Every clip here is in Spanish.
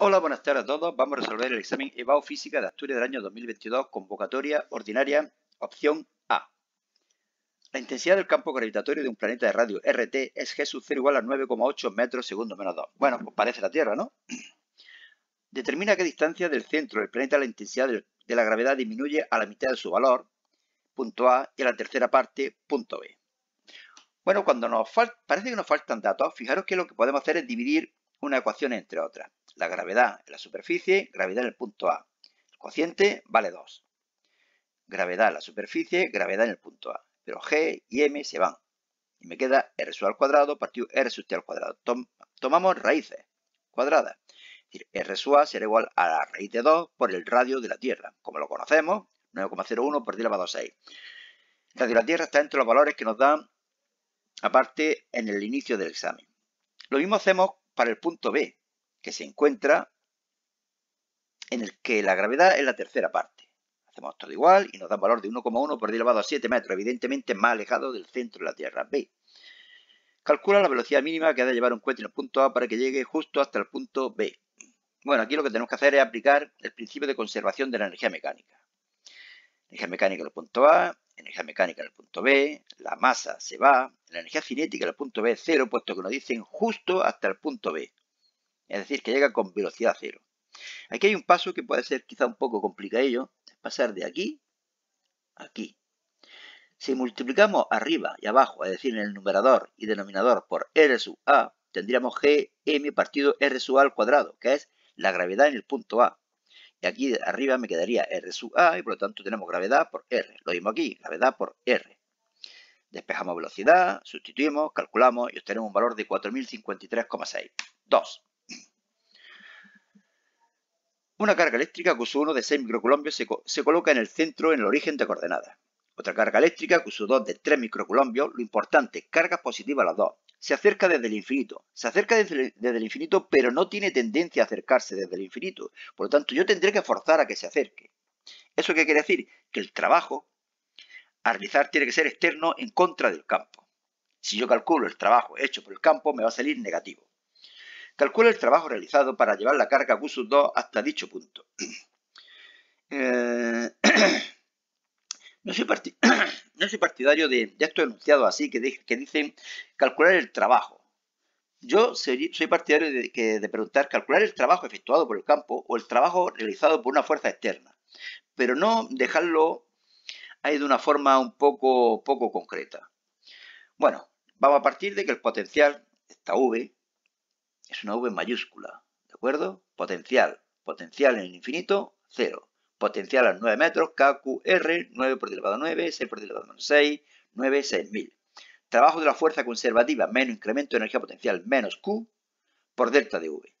Hola, buenas tardes a todos. Vamos a resolver el examen EVAO Física de Asturias del año 2022, convocatoria ordinaria, opción A. La intensidad del campo gravitatorio de un planeta de radio RT es G sub 0 igual a 9,8 metros segundo menos 2. Bueno, pues parece la Tierra, ¿no? Determina qué distancia del centro del planeta la intensidad de la gravedad disminuye a la mitad de su valor, punto A, y a la tercera parte, punto B. Bueno, cuando nos parece que nos faltan datos, fijaros que lo que podemos hacer es dividir una ecuación entre otras la gravedad en la superficie, gravedad en el punto A. El cociente vale 2. Gravedad en la superficie, gravedad en el punto A. Pero G y M se van. Y me queda R sub al cuadrado partido R sub T al cuadrado. tomamos raíces cuadradas. Es decir, R sub A será igual a la raíz de 2 por el radio de la Tierra. Como lo conocemos, 9,01 por 10 elevado a 6. El radio de la Tierra está entre los valores que nos dan aparte en el inicio del examen. Lo mismo hacemos para el punto B, que se encuentra en el que la gravedad es la tercera parte. Hacemos todo igual y nos da un valor de 1,1 por 10 elevado a 7 metros, evidentemente más alejado del centro de la Tierra, B. Calcula la velocidad mínima que ha de llevar un cohete en el punto A para que llegue justo hasta el punto B. Bueno, aquí lo que tenemos que hacer es aplicar el principio de conservación de la energía mecánica. Energía mecánica en el punto A, energía mecánica en el punto B, la masa se va, la energía cinética en el punto B es cero, puesto que nos dicen justo hasta el punto B es decir, que llega con velocidad cero. Aquí hay un paso que puede ser quizá un poco complicado, es pasar de aquí a aquí. Si multiplicamos arriba y abajo, es decir, en el numerador y denominador por R sub A, tendríamos Gm partido R sub A al cuadrado, que es la gravedad en el punto A. Y aquí arriba me quedaría R sub A y por lo tanto tenemos gravedad por R. Lo mismo aquí, gravedad por R. Despejamos velocidad, sustituimos, calculamos y obtenemos un valor de 4053,6. 2. Una carga eléctrica uso 1 de 6 microcolombios se, coloca en el centro en el origen de coordenadas. Otra carga eléctrica uso 2 de 3 microcolombios, lo importante, carga positiva a las dos, se acerca desde el infinito. Se acerca desde el, infinito, pero no tiene tendencia a acercarse desde el infinito. Por lo tanto, yo tendré que forzar a que se acerque. ¿Eso qué quiere decir? Que el trabajo a realizar tiene que ser externo en contra del campo. Si yo calculo el trabajo hecho por el campo, me va a salir negativo. Calcula el trabajo realizado para llevar la carga q 2 hasta dicho punto. Eh, no, soy partidario de, de estos enunciados así que, dicen calcular el trabajo. Yo soy, partidario de, preguntar calcular el trabajo efectuado por el campo o el trabajo realizado por una fuerza externa, pero no dejarlo ahí de una forma un poco, poco concreta. Bueno, vamos a partir de que el potencial, esta V, es una V mayúscula, ¿de acuerdo? Potencial, potencial en el infinito, 0. Potencial a 9 metros, KQR, 9 por elevado a 9, 6 por elevado a 6, 9, 6000. Trabajo de la fuerza conservativa menos incremento de energía potencial menos Q por delta de V.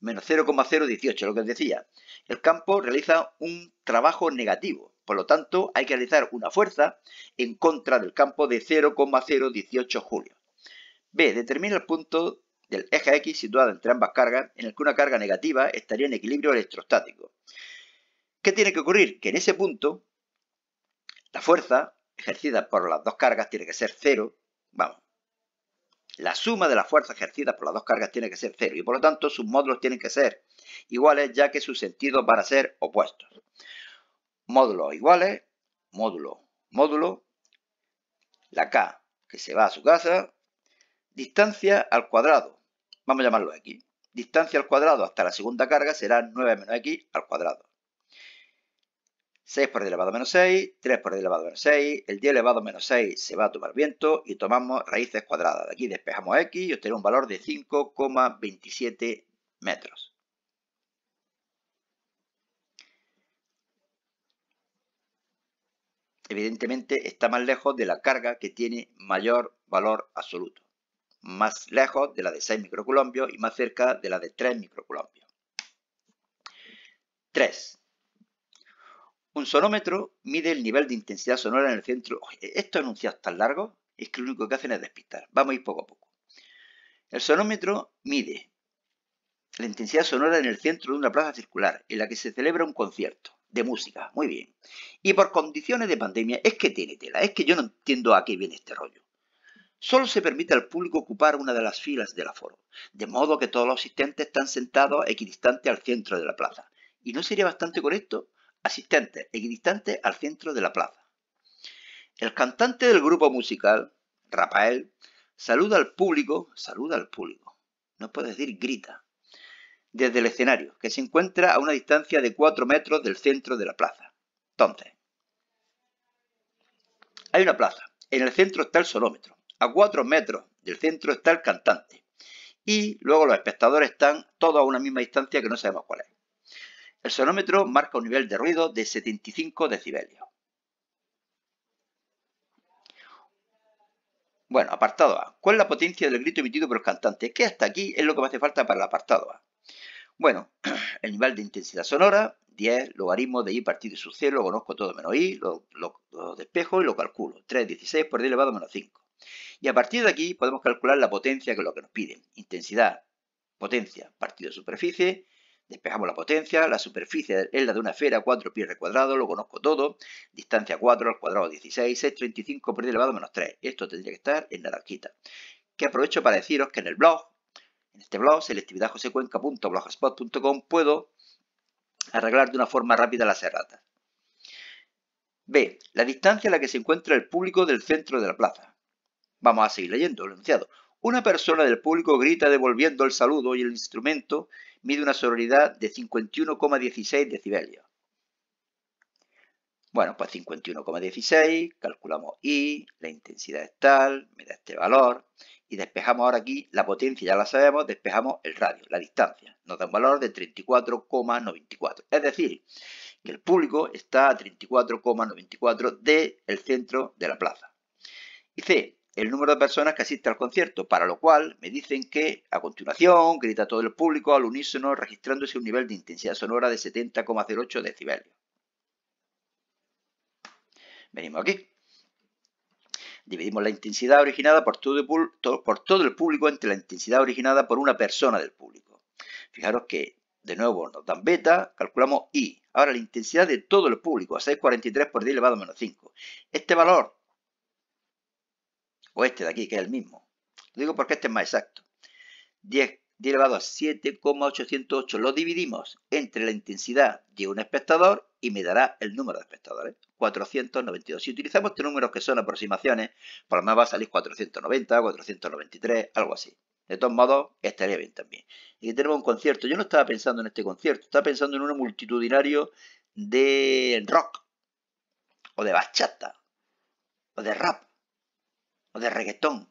Menos 0,018, lo que os decía. El campo realiza un trabajo negativo. Por lo tanto, hay que realizar una fuerza en contra del campo de 0,018 julio. B. Determina el punto del eje X situado entre ambas cargas, en el que una carga negativa estaría en equilibrio electrostático. ¿Qué tiene que ocurrir? Que en ese punto la fuerza ejercida por las dos cargas tiene que ser cero. Vamos, la suma de las fuerzas ejercidas por las dos cargas tiene que ser cero y por lo tanto sus módulos tienen que ser iguales ya que sus sentidos van a ser opuestos. Módulos iguales, módulo, módulo, la K que se va a su casa, distancia al cuadrado Vamos a llamarlo x. Distancia al cuadrado hasta la segunda carga será 9 menos x al cuadrado. 6 por d elevado a menos 6, 3 por d elevado a menos 6, el 10 elevado a menos 6 se va a tomar viento y tomamos raíces cuadradas. De aquí despejamos x y obtenemos un valor de 5,27 metros. Evidentemente está más lejos de la carga que tiene mayor valor absoluto más lejos de la de 6 microcolombios y más cerca de la de 3 microcolombios. 3. Un sonómetro mide el nivel de intensidad sonora en el centro. Estos enunciados tan largo, es que lo único que hacen es despistar. Vamos a ir poco a poco. El sonómetro mide la intensidad sonora en el centro de una plaza circular en la que se celebra un concierto de música. Muy bien. Y por condiciones de pandemia, es que tiene tela. Es que yo no entiendo a qué viene este rollo. Solo se permite al público ocupar una de las filas del aforo, de modo que todos los asistentes están sentados equidistantes al centro de la plaza. ¿Y no sería bastante correcto? Asistentes equidistantes al centro de la plaza. El cantante del grupo musical, Rafael, saluda al público, saluda al público. No puede decir grita. Desde el escenario, que se encuentra a una distancia de 4 metros del centro de la plaza. Entonces, hay una plaza. En el centro está el solómetro. A 4 metros del centro está el cantante. Y luego los espectadores están todos a una misma distancia que no sabemos cuál es. El sonómetro marca un nivel de ruido de 75 decibelios. Bueno, apartado A. ¿Cuál es la potencia del grito emitido por el cantante? Que hasta aquí es lo que me hace falta para el apartado A. Bueno, el nivel de intensidad sonora, 10, logaritmo de i partido de su C, lo conozco todo menos i, lo, despejo y lo calculo. 3, 16 por 10 elevado a menos 5. Y a partir de aquí podemos calcular la potencia que es lo que nos piden. Intensidad, potencia, partido de superficie, despejamos la potencia, la superficie es la de una esfera, 4 pies al cuadrado, lo conozco todo, distancia 4 al cuadrado 16, es 35 por elevado menos 3. Esto tendría que estar en naranjita. Que aprovecho para deciros que en el blog, en este blog, selectividadjosecuenca.blogspot.com, puedo arreglar de una forma rápida las erratas. B. La distancia a la que se encuentra el público del centro de la plaza. Vamos a seguir leyendo el enunciado. Una persona del público grita devolviendo el saludo y el instrumento mide una sonoridad de 51,16 decibelios. Bueno, pues 51,16, calculamos I, la intensidad es tal, me da este valor, y despejamos ahora aquí la potencia, ya la sabemos, despejamos el radio, la distancia. Nos da un valor de 34,94. Es decir, que el público está a 34,94 del centro de la plaza. Y C, el número de personas que asiste al concierto, para lo cual me dicen que a continuación grita todo el público al unísono registrándose un nivel de intensidad sonora de 70,08 decibelios. Venimos aquí. Dividimos la intensidad originada por todo, el público entre la intensidad originada por una persona del público. Fijaros que de nuevo nos dan beta, calculamos I. Ahora la intensidad de todo el público, a 6,43 por 10 elevado a menos 5. Este valor o este de aquí, que es el mismo. Lo digo porque este es más exacto. 10, elevado a 7,808 lo dividimos entre la intensidad de un espectador y me dará el número de espectadores, 492. Si utilizamos estos números que son aproximaciones, por lo menos va a salir 490, 493, algo así. De todos modos, estaría bien también. Y tenemos un concierto. Yo no estaba pensando en este concierto, estaba pensando en uno multitudinario de rock, o de bachata, o de rap, de reggaetón.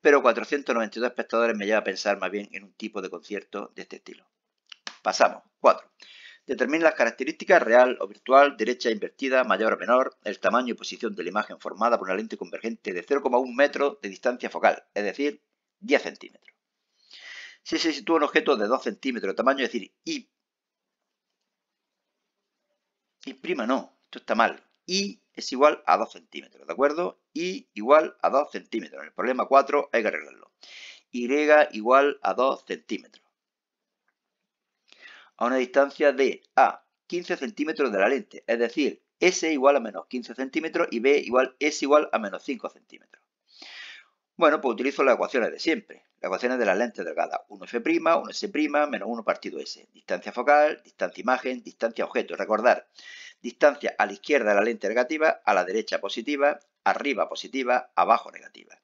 Pero 492 espectadores me lleva a pensar más bien en un tipo de concierto de este estilo. Pasamos. 4. Determina las características real o virtual, derecha invertida, mayor o menor, el tamaño y posición de la imagen formada por una lente convergente de 0,1 metros de distancia focal, es decir, 10 centímetros. Si se sitúa un objeto de 2 centímetros de tamaño, es decir, y... Y prima no, esto está mal y es igual a 2 centímetros, ¿de acuerdo? Y igual a 2 centímetros. En el problema 4 hay que arreglarlo. Y igual a 2 centímetros. A una distancia de A, 15 centímetros de la lente. Es decir, S igual a menos 15 centímetros y B igual S igual a menos 5 centímetros. Bueno, pues utilizo las ecuaciones de siempre. La ecuación de la lente delgada. 1f', 1s', menos 1 partido s. Distancia focal, distancia imagen, distancia objeto. Recordar, distancia a la izquierda de la lente negativa, a la derecha positiva, arriba positiva, abajo negativa.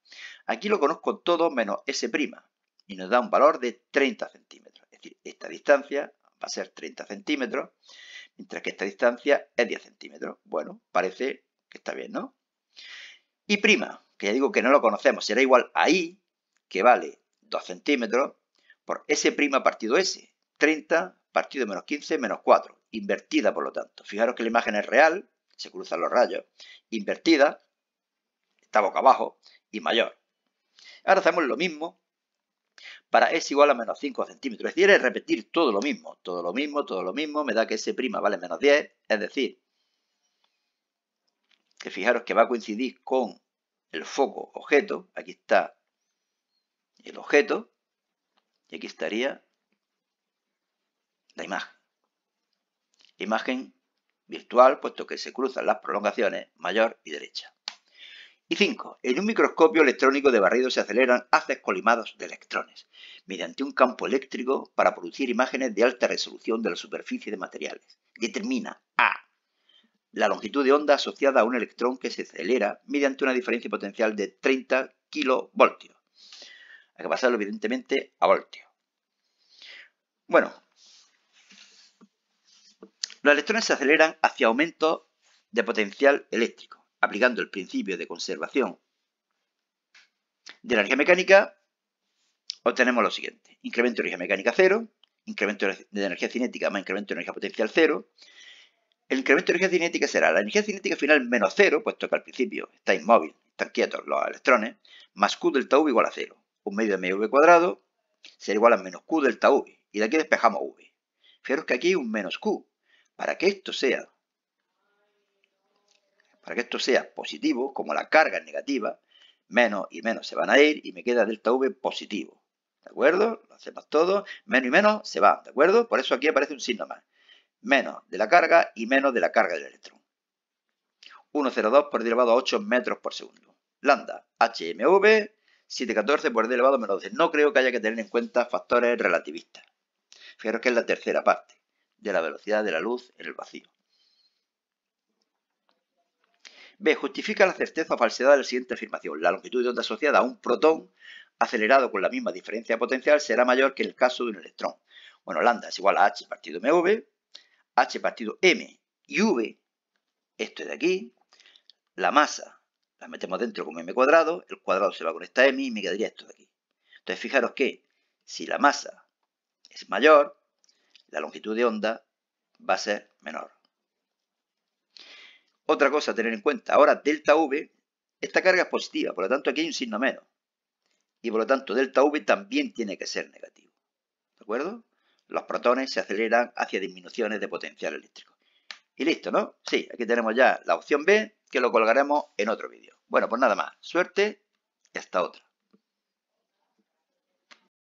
Aquí lo conozco todo menos s', y nos da un valor de 30 centímetros. Es decir, esta distancia va a ser 30 centímetros, mientras que esta distancia es 10 centímetros. Bueno, parece que está bien, ¿no? Y prima, que ya digo que no lo conocemos, será igual a i, que vale 2 centímetros por S' partido S. 30 partido menos 15 menos 4. Invertida, por lo tanto. Fijaros que la imagen es real, se cruzan los rayos. Invertida, está boca abajo y mayor. Ahora hacemos lo mismo para S igual a menos 5 centímetros. Es decir, es repetir todo lo mismo, todo lo mismo, todo lo mismo. Me da que S' vale menos 10. Es decir, que fijaros que va a coincidir con el foco objeto. Aquí está el objeto y aquí estaría la imagen. Imagen virtual, puesto que se cruzan las prolongaciones mayor y derecha. Y 5. En un microscopio electrónico de barrido se aceleran haces colimados de electrones mediante un campo eléctrico para producir imágenes de alta resolución de la superficie de materiales. Determina A. La longitud de onda asociada a un electrón que se acelera mediante una diferencia potencial de 30 kilovoltios hay que pasarlo, evidentemente, a voltios Bueno, los electrones se aceleran hacia aumento de potencial eléctrico, aplicando el principio de conservación de energía mecánica, obtenemos lo siguiente. Incremento de energía mecánica cero, incremento de energía cinética más incremento de energía potencial cero. El incremento de energía cinética será la energía cinética final menos cero, puesto que al principio está inmóvil, están quietos los electrones, más Q delta V igual a cero un medio de mv cuadrado será igual a menos q delta v. Y de aquí despejamos v. Fijaros que aquí hay un menos q. Para que esto sea para que esto sea positivo, como la carga es negativa, menos y menos se van a ir y me queda delta V positivo. ¿De acuerdo? Lo hacemos todo. Menos y menos se van, ¿de acuerdo? Por eso aquí aparece un signo más. Menos de la carga y menos de la carga del electrón. 1,02 por elevado a 8 metros por segundo. Lambda HMV 714 por d elevado menos 12. No creo que haya que tener en cuenta factores relativistas. Fijaros que es la tercera parte de la velocidad de la luz en el vacío. B. Justifica la certeza o falsedad de la siguiente afirmación. La longitud de onda asociada a un protón acelerado con la misma diferencia potencial será mayor que el caso de un electrón. Bueno, lambda es igual a h partido mv, h partido m y v, esto es de aquí, la masa la metemos dentro como m cuadrado, el cuadrado se va con esta m y me quedaría esto de aquí. Entonces fijaros que si la masa es mayor, la longitud de onda va a ser menor. Otra cosa a tener en cuenta, ahora delta V, esta carga es positiva, por lo tanto aquí hay un signo menos. Y por lo tanto delta V también tiene que ser negativo. ¿De acuerdo? Los protones se aceleran hacia disminuciones de potencial eléctrico. Y listo, ¿no? Sí, aquí tenemos ya la opción B, que lo colgaremos en otro vídeo. Bueno, pues nada más. Suerte y hasta otra.